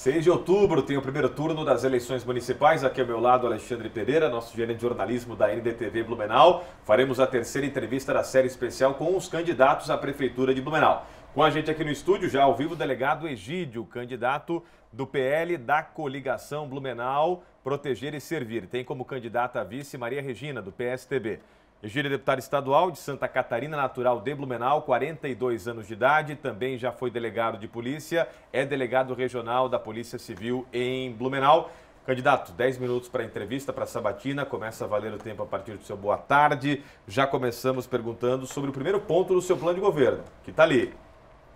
6 de outubro tem o primeiro turno das eleições municipais. Aqui ao meu lado, Alexandre Pereira, nosso gerente de jornalismo da NDTV Blumenau. Faremos a terceira entrevista da série especial com os candidatos à Prefeitura de Blumenau. Com a gente aqui no estúdio, já ao vivo, o delegado Egídio, candidato do PL da coligação Blumenau Proteger e Servir. Tem como candidata a vice Maria Regina, do PSTB. Egílio é deputado estadual de Santa Catarina, natural de Blumenau, 42 anos de idade, também já foi delegado de polícia, é delegado regional da Polícia Civil em Blumenau. Candidato, 10 minutos para a entrevista, para a sabatina, começa a valer o tempo a partir do seu boa tarde. Já começamos perguntando sobre o primeiro ponto do seu plano de governo, que está ali.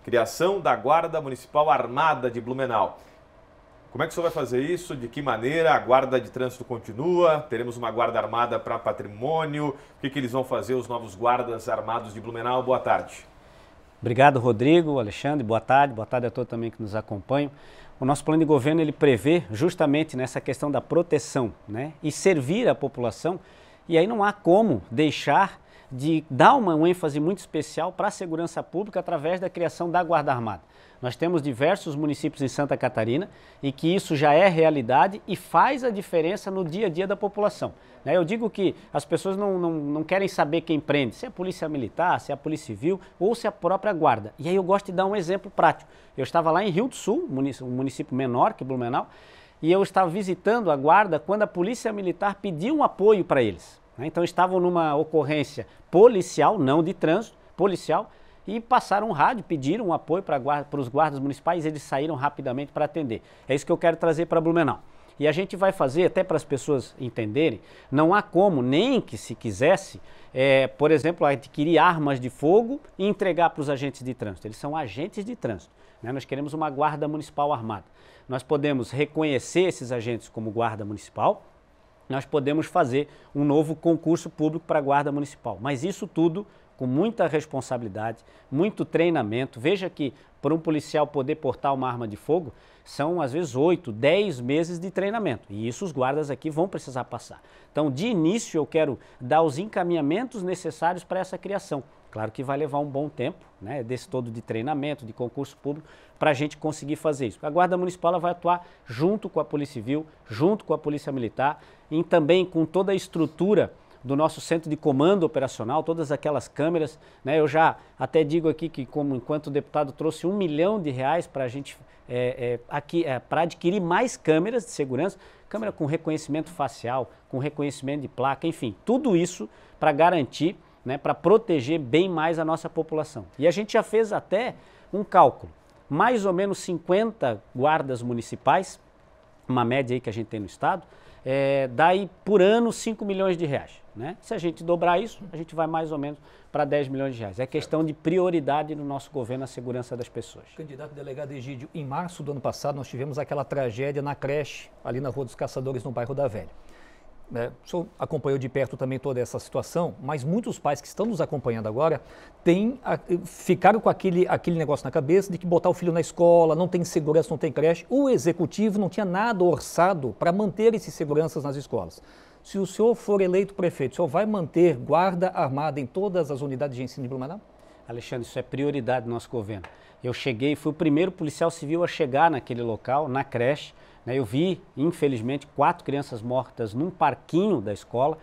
Criação da Guarda Municipal Armada de Blumenau. Como é que o senhor vai fazer isso? De que maneira a guarda de trânsito continua? Teremos uma guarda armada para patrimônio? O que, que eles vão fazer, os novos guardas armados de Blumenau? Boa tarde. Obrigado, Rodrigo, Alexandre, boa tarde, boa tarde a todos também que nos acompanham. O nosso plano de governo ele prevê justamente nessa questão da proteção né? e servir a população. E aí não há como deixar de dar uma, um ênfase muito especial para a segurança pública através da criação da Guarda Armada. Nós temos diversos municípios em Santa Catarina e que isso já é realidade e faz a diferença no dia a dia da população. Né? Eu digo que as pessoas não, não, não querem saber quem prende, se é a polícia militar, se é a polícia civil ou se é a própria guarda. E aí eu gosto de dar um exemplo prático. Eu estava lá em Rio do Sul, um município menor que Blumenau, e eu estava visitando a guarda quando a polícia militar pediu um apoio para eles. Né? Então estavam numa ocorrência policial, não de trânsito, policial, e passaram um rádio, pediram um apoio para guarda, os guardas municipais, eles saíram rapidamente para atender. É isso que eu quero trazer para Blumenau. E a gente vai fazer, até para as pessoas entenderem, não há como, nem que se quisesse, é, por exemplo, adquirir armas de fogo e entregar para os agentes de trânsito. Eles são agentes de trânsito. Né? Nós queremos uma guarda municipal armada. Nós podemos reconhecer esses agentes como guarda municipal, nós podemos fazer um novo concurso público para a Guarda Municipal. Mas isso tudo com muita responsabilidade, muito treinamento. Veja que para um policial poder portar uma arma de fogo, são às vezes 8, 10 meses de treinamento. E isso os guardas aqui vão precisar passar. Então, de início, eu quero dar os encaminhamentos necessários para essa criação. Claro que vai levar um bom tempo, né, desse todo de treinamento, de concurso público, para a gente conseguir fazer isso. A Guarda Municipal vai atuar junto com a Polícia Civil, junto com a Polícia Militar e também com toda a estrutura do nosso centro de comando operacional, todas aquelas câmeras. Né, eu já até digo aqui que, como enquanto deputado, trouxe um milhão de reais para a gente é, é, aqui é, para adquirir mais câmeras de segurança, câmera com reconhecimento facial, com reconhecimento de placa, enfim, tudo isso para garantir né, para proteger bem mais a nossa população. E a gente já fez até um cálculo. Mais ou menos 50 guardas municipais, uma média aí que a gente tem no estado, é, por ano 5 milhões de reais. Né? Se a gente dobrar isso, a gente vai mais ou menos para 10 milhões de reais. É questão de prioridade no nosso governo a segurança das pessoas. Candidato delegado Egídio, em março do ano passado nós tivemos aquela tragédia na creche, ali na Rua dos Caçadores, no bairro da Velha né, o senhor acompanhou de perto também toda essa situação, mas muitos pais que estão nos acompanhando agora têm, a, ficaram com aquele, aquele negócio na cabeça de que botar o filho na escola, não tem segurança, não tem creche. O executivo não tinha nada orçado para manter esses seguranças nas escolas. Se o senhor for eleito prefeito, o senhor vai manter guarda armada em todas as unidades de ensino de Blumenau? Alexandre, isso é prioridade do nosso governo. Eu cheguei, fui o primeiro policial civil a chegar naquele local, na creche, né, eu vi, infelizmente, quatro crianças mortas num parquinho da escola.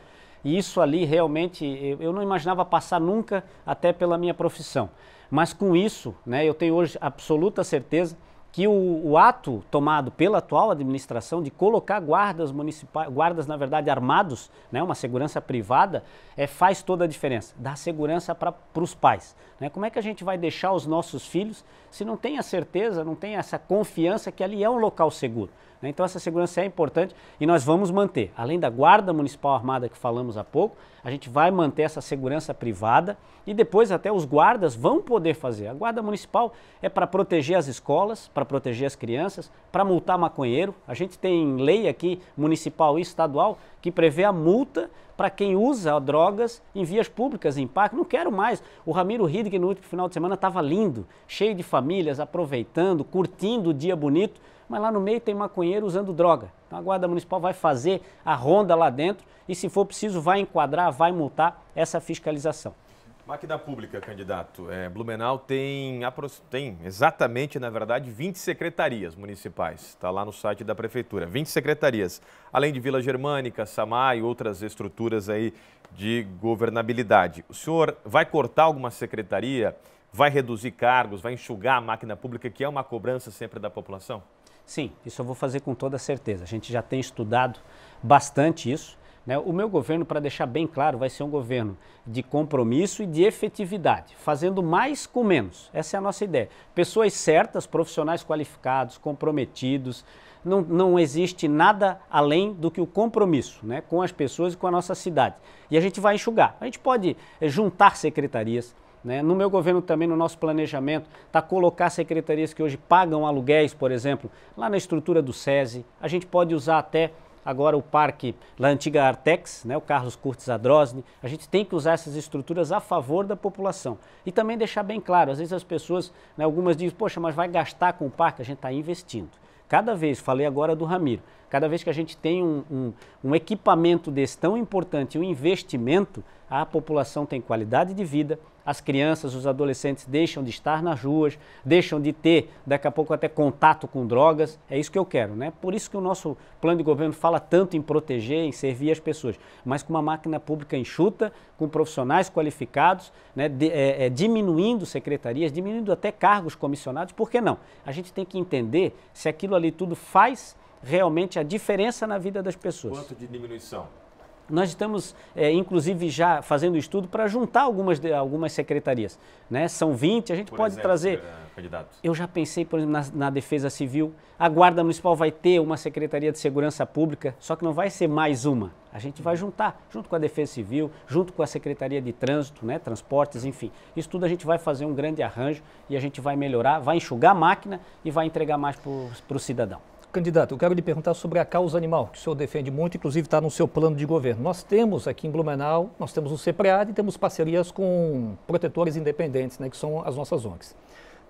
E isso ali realmente eu não imaginava passar nunca, até pela minha profissão. Mas com isso, né, eu tenho hoje absoluta certeza que o, o, ato tomado pela atual administração de colocar guardas municipais, guardas na verdade armados, né, uma segurança privada, é, faz toda a diferença. Dá segurança para os pais. Né? Como é que a gente vai deixar os nossos filhos se não tem a certeza, não tem essa confiança que ali é um local seguro? Né? Então essa segurança é importante e nós vamos manter. Além da guarda municipal armada que falamos há pouco, a gente vai manter essa segurança privada e depois até os guardas vão poder fazer. A guarda municipal é para proteger as escolas, para proteger as crianças, para multar maconheiro. A gente tem lei aqui municipal e estadual que prevê a multa para quem usa drogas em vias públicas, em parque. Não quero mais. O Ramiro Hidg no último final de semana estava lindo, cheio de famílias, aproveitando, curtindo o dia bonito mas lá no meio tem maconheiro usando droga. Então a Guarda Municipal vai fazer a ronda lá dentro e, se for preciso, vai enquadrar, vai multar essa fiscalização. Máquina pública, candidato. É, Blumenau tem, tem, exatamente, na verdade, 20 secretarias municipais. Está lá no site da prefeitura. 20 secretarias. Além de Vila Germânica, Samá e outras estruturas aí de governabilidade. O senhor vai cortar alguma secretaria? Vai reduzir cargos? Vai enxugar a máquina pública, que é uma cobrança sempre da população? Sim, isso eu vou fazer com toda certeza. A gente já tem estudado bastante isso. Né? O meu governo, para deixar bem claro, vai ser um governo de compromisso e de efetividade, fazendo mais com menos. Essa é a nossa ideia. Pessoas certas, profissionais qualificados, comprometidos. Não, não existe nada além do que o compromisso né? com as pessoas e com a nossa cidade. E a gente vai enxugar. A gente pode eh, juntar secretarias, né? No meu governo também, no nosso planejamento, está colocar secretarias que hoje pagam aluguéis, por exemplo, lá na estrutura do SESI. A gente pode usar até agora o parque da antiga Artex, né, o Carlos Curtis Adrosne. A gente tem que usar essas estruturas a favor da população. E também deixar bem claro, às vezes as pessoas, né, algumas dizem, poxa, mas vai gastar com o parque? A gente está investindo. Cada vez, falei agora do Ramiro, cada vez que a gente tem um, um, um equipamento desse tão importante, um investimento, a população tem qualidade de vida, as crianças, os adolescentes deixam de estar nas ruas, deixam de ter, daqui a pouco, até contato com drogas. É isso que eu quero, né? Por isso que o nosso plano de governo fala tanto em proteger, em servir as pessoas, mas com uma máquina pública enxuta, com profissionais qualificados, né? De, é, é, diminuindo secretarias, diminuindo até cargos comissionados, por que não? A gente tem que entender se aquilo ali tudo faz realmente a diferença na vida das pessoas. Quanto de diminuição? Nós estamos, é, inclusive, já fazendo estudo para juntar algumas, algumas secretarias. Né? São 20, a gente por pode exemplo, trazer. É, candidatos. Eu já pensei, por exemplo, na, na, Defesa Civil. A Guarda Municipal vai ter uma Secretaria de Segurança Pública, só que não vai ser mais uma. A gente vai juntar, junto com a Defesa Civil, junto com a Secretaria de Trânsito, né? Transportes, enfim. Isso tudo a gente vai fazer um grande arranjo e a gente vai melhorar, vai enxugar a máquina e vai entregar mais para o cidadão. Candidato, eu quero lhe perguntar sobre a causa animal, que o senhor defende muito, inclusive está no seu plano de governo. Nós temos aqui em Blumenau, nós temos o CEPREAD e temos parcerias com protetores independentes, né, que são as nossas ONGs.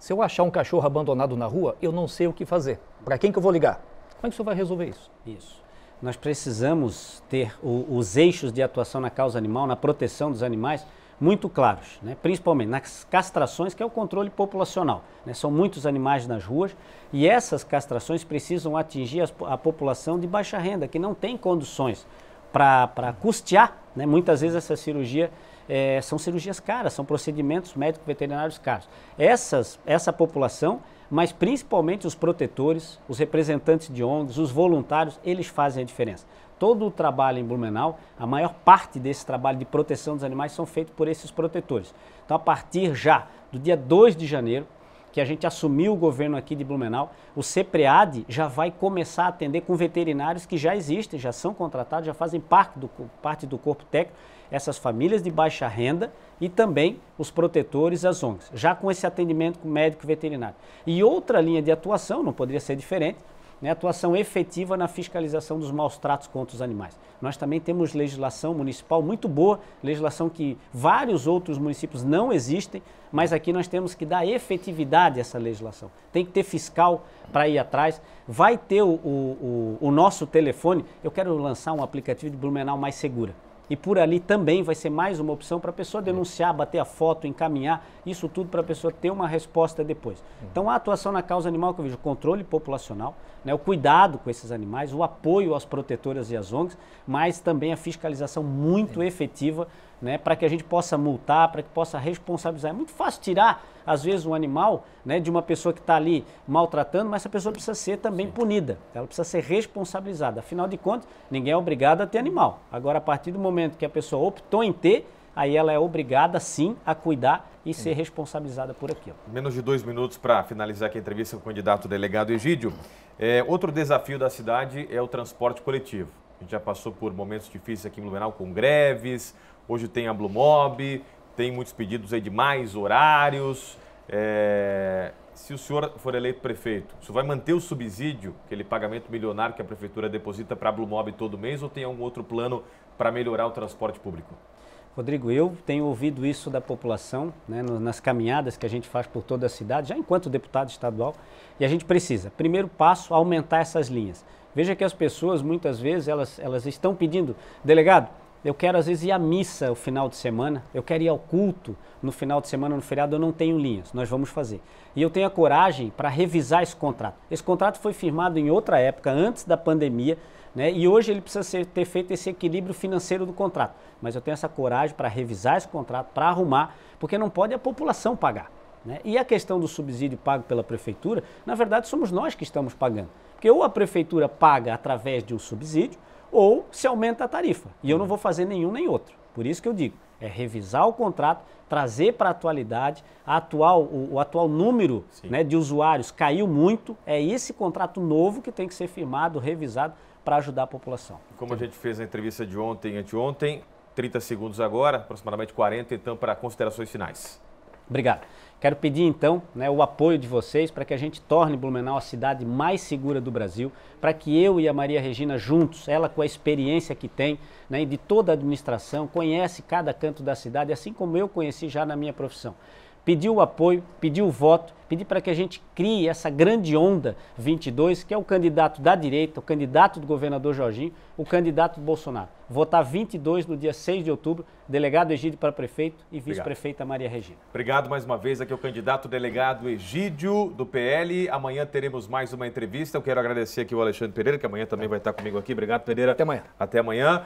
Se eu achar um cachorro abandonado na rua, eu não sei o que fazer. Para quem que eu vou ligar? Como é que o senhor vai resolver isso? Isso. Nós precisamos ter o, os eixos de atuação na causa animal, na proteção dos animais, muito claros, né? principalmente nas castrações, que é o controle populacional. Né? São muitos animais nas ruas e essas castrações precisam atingir a população de baixa renda, que não tem condições para custear. Né? Muitas vezes essa cirurgia é, são cirurgias caras, são procedimentos médicos veterinários caros. Essas, essa população, mas principalmente os protetores, os representantes de ONGs, os voluntários, eles fazem a diferença todo o trabalho em Blumenau, a maior parte desse trabalho de proteção dos animais são feitos por esses protetores. Então, a partir já do dia 2 de janeiro, que a gente assumiu o governo aqui de Blumenau, o CEPREAD já vai começar a atender com veterinários que já existem, já são contratados, já fazem parte do, parte do corpo técnico, essas famílias de baixa renda e também os protetores, as ONGs, já com esse atendimento com médico veterinário. E outra linha de atuação, não poderia ser diferente, né, atuação efetiva na fiscalização dos maus tratos contra os animais. Nós também temos legislação municipal muito boa, legislação que vários outros municípios não existem, mas aqui nós temos que dar efetividade a essa legislação. Tem que ter fiscal para ir atrás. Vai ter o, o, o, o nosso telefone. Eu quero lançar um aplicativo de Blumenau mais segura. E por ali também vai ser mais uma opção para a pessoa denunciar, bater a foto, encaminhar, isso tudo para a pessoa ter uma resposta depois. Uhum. Então a atuação na causa animal que eu vejo, controle populacional, né, o cuidado com esses animais, o apoio às protetoras e às ONGs, mas também a fiscalização muito Sim. efetiva né, para que a gente possa multar, para que possa responsabilizar. É muito fácil tirar, às vezes, um animal né, de uma pessoa que está ali maltratando, mas essa pessoa precisa ser também Sim. punida, ela precisa ser responsabilizada. Afinal de contas, ninguém é obrigado a ter animal. Agora, a partir do momento que a pessoa optou em ter, aí ela é obrigada sim a cuidar e ser responsabilizada por aquilo. Menos de dois minutos para finalizar aqui a entrevista com o candidato delegado Egídio. É, outro desafio da cidade é o transporte coletivo. A gente já passou por momentos difíceis aqui em Blumenau com greves, Hoje tem a Blue Mob, tem muitos pedidos aí de mais horários. É... Se o senhor for eleito prefeito, o senhor vai manter o subsídio, aquele pagamento milionário que a prefeitura deposita para a Blue Mob todo mês ou tem algum outro plano para melhorar o transporte público? Rodrigo, eu tenho ouvido isso da população, né, nas caminhadas que a gente faz por toda a cidade, já enquanto deputado estadual, e a gente precisa, primeiro passo, aumentar essas linhas. Veja que as pessoas, muitas vezes, elas, elas estão pedindo, delegado, eu quero, às vezes, ir à missa no final de semana, eu quero ir ao culto no final de semana, no feriado, eu não tenho linhas, nós vamos fazer. E eu tenho a coragem para revisar esse contrato. Esse contrato foi firmado em outra época, antes da pandemia, né? e hoje ele precisa ser, ter feito esse equilíbrio financeiro do contrato. Mas eu tenho essa coragem para revisar esse contrato, para arrumar, porque não pode a população pagar. Né? E a questão do subsídio pago pela prefeitura, na verdade, somos nós que estamos pagando. Porque ou a prefeitura paga através de um subsídio, ou se aumenta a tarifa. E eu não vou fazer nenhum nem outro. Por isso que eu digo, é revisar o contrato, trazer para a atualidade, atual, o, o, atual número né, de usuários caiu muito, é esse contrato novo que tem que ser firmado, revisado, para ajudar a população. Como a gente fez a entrevista de ontem e anteontem, 30 segundos agora, aproximadamente 40, então, para considerações finais. Obrigado. Quero pedir então né, o apoio de vocês para que a gente torne Blumenau a cidade mais segura do Brasil, para que eu e a Maria Regina juntos, ela com a experiência que tem né, de toda a administração, conhece cada canto da cidade, assim como eu conheci já na minha profissão pediu o apoio, pediu o voto, pediu para que a gente crie essa grande onda 22, que é o candidato da direita, o candidato do governador Jorginho, o candidato do Bolsonaro. Votar 22 no dia 6 de outubro, delegado Egídio para prefeito e vice-prefeita Maria Regina. Obrigado mais uma vez aqui é o candidato delegado Egídio do PL. Amanhã teremos mais uma entrevista. Eu quero agradecer aqui o Alexandre Pereira, que amanhã também vai estar comigo aqui. Obrigado, Pereira. Até amanhã. Até amanhã.